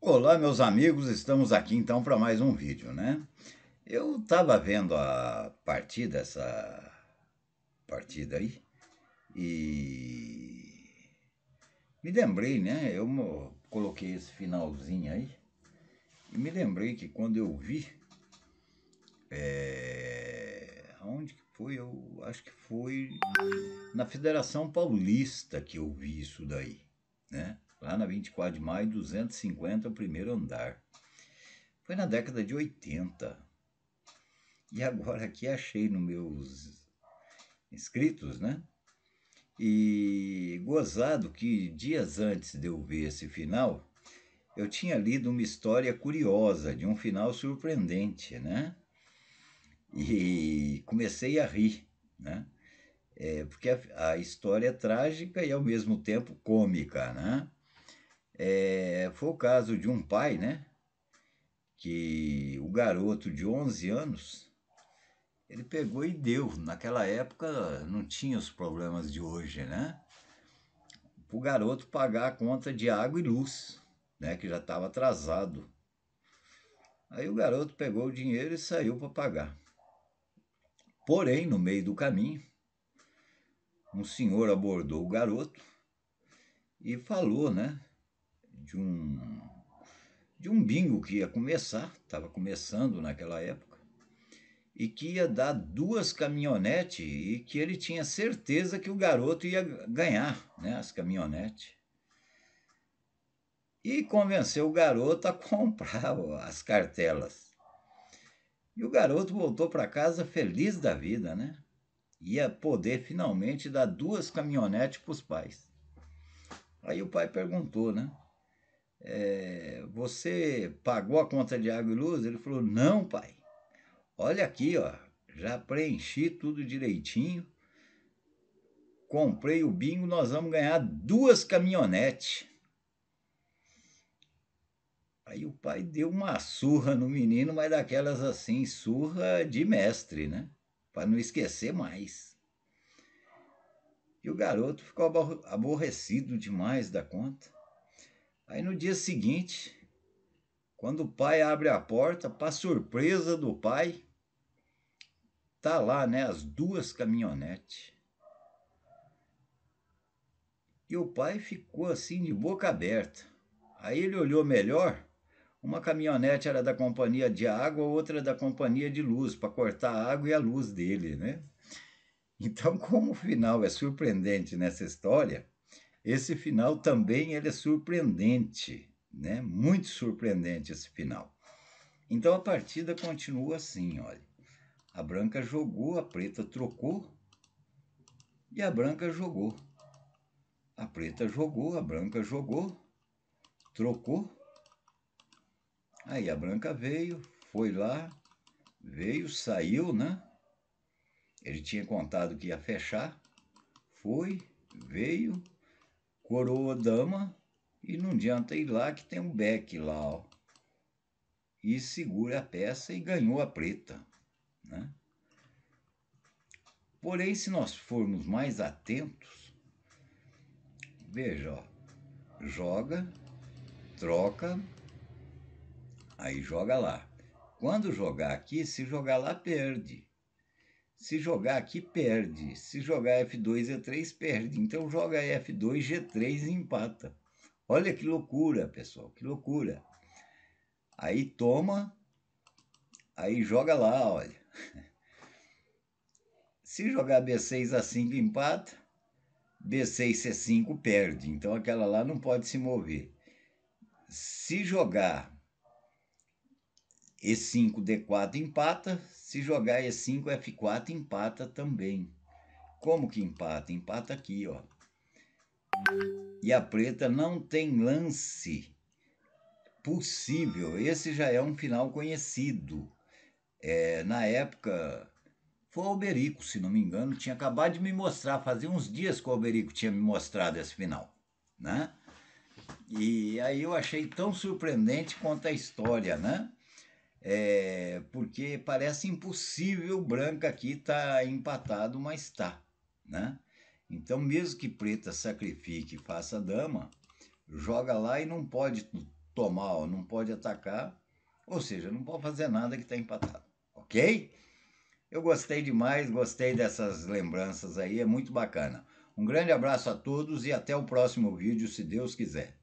Olá meus amigos, estamos aqui então para mais um vídeo, né? Eu estava vendo a partida, essa partida aí, e me lembrei, né? Eu coloquei esse finalzinho aí, e me lembrei que quando eu vi, é... onde que foi? Eu acho que foi na Federação Paulista que eu vi isso daí, né? lá na 24 de maio, 250, o primeiro andar. Foi na década de 80. E agora aqui achei nos meus inscritos, né? E gozado que dias antes de eu ver esse final, eu tinha lido uma história curiosa, de um final surpreendente, né? E comecei a rir, né? É, porque a, a história é trágica e ao mesmo tempo cômica, né? É, foi o caso de um pai, né? Que o garoto de 11 anos, ele pegou e deu. Naquela época não tinha os problemas de hoje, né? Para o garoto pagar a conta de água e luz, né? Que já estava atrasado. Aí o garoto pegou o dinheiro e saiu para pagar. Porém, no meio do caminho, um senhor abordou o garoto e falou, né? de um de um bingo que ia começar, estava começando naquela época, e que ia dar duas caminhonetes e que ele tinha certeza que o garoto ia ganhar né, as caminhonetes. E convenceu o garoto a comprar as cartelas. E o garoto voltou para casa feliz da vida, né? Ia poder finalmente dar duas caminhonetes para os pais. Aí o pai perguntou, né? é, você pagou a conta de água e luz? Ele falou, não, pai. Olha aqui, ó, já preenchi tudo direitinho. Comprei o bingo, nós vamos ganhar duas caminhonetes. Aí o pai deu uma surra no menino, mas daquelas assim, surra de mestre, né? Para não esquecer mais. E o garoto ficou aborrecido demais da conta. Aí no dia seguinte, quando o pai abre a porta, para surpresa do pai, tá lá, né, as duas caminhonetes. E o pai ficou assim de boca aberta. Aí ele olhou melhor, uma caminhonete era da companhia de água, outra da companhia de luz, para cortar a água e a luz dele, né? Então, como o final é surpreendente nessa história, esse final também ele é surpreendente, né? Muito surpreendente esse final. Então a partida continua assim, olha. A branca jogou, a preta trocou e a branca jogou. A preta jogou, a branca jogou, trocou. Aí a branca veio, foi lá, veio, saiu, né? Ele tinha contado que ia fechar, foi, veio, coroa dama e não adianta ir lá que tem um beck lá, ó. E segura a peça e ganhou a preta, né? Porém, se nós formos mais atentos, veja, ó, joga, troca, aí joga lá. Quando jogar aqui, se jogar lá, perde. Se jogar aqui, perde. Se jogar F2, E3, é perde. Então joga F2, G3 e empata. Olha que loucura, pessoal, que loucura. Aí toma, aí joga lá, olha. Se jogar B6 a 5 empata, B6 C5 perde. Então aquela lá não pode se mover. Se jogar E5 D4 empata, se jogar E5, F4 empata também. Como que empata? Empata aqui, ó. E a preta não tem lance possível. Esse já é um final conhecido. É, na época, foi o Alberico, se não me engano, tinha acabado de me mostrar, fazia uns dias que o Alberico tinha me mostrado esse final, né? E aí eu achei tão surpreendente quanto a história, né? é, porque parece impossível branca aqui tá empatado, mas está né? Então, mesmo que preta sacrifique e faça dama, joga lá e não pode tomar, não pode atacar, ou seja, não pode fazer nada que está empatado, ok? Eu gostei demais, gostei dessas lembranças aí, é muito bacana. Um grande abraço a todos e até o próximo vídeo, se Deus quiser.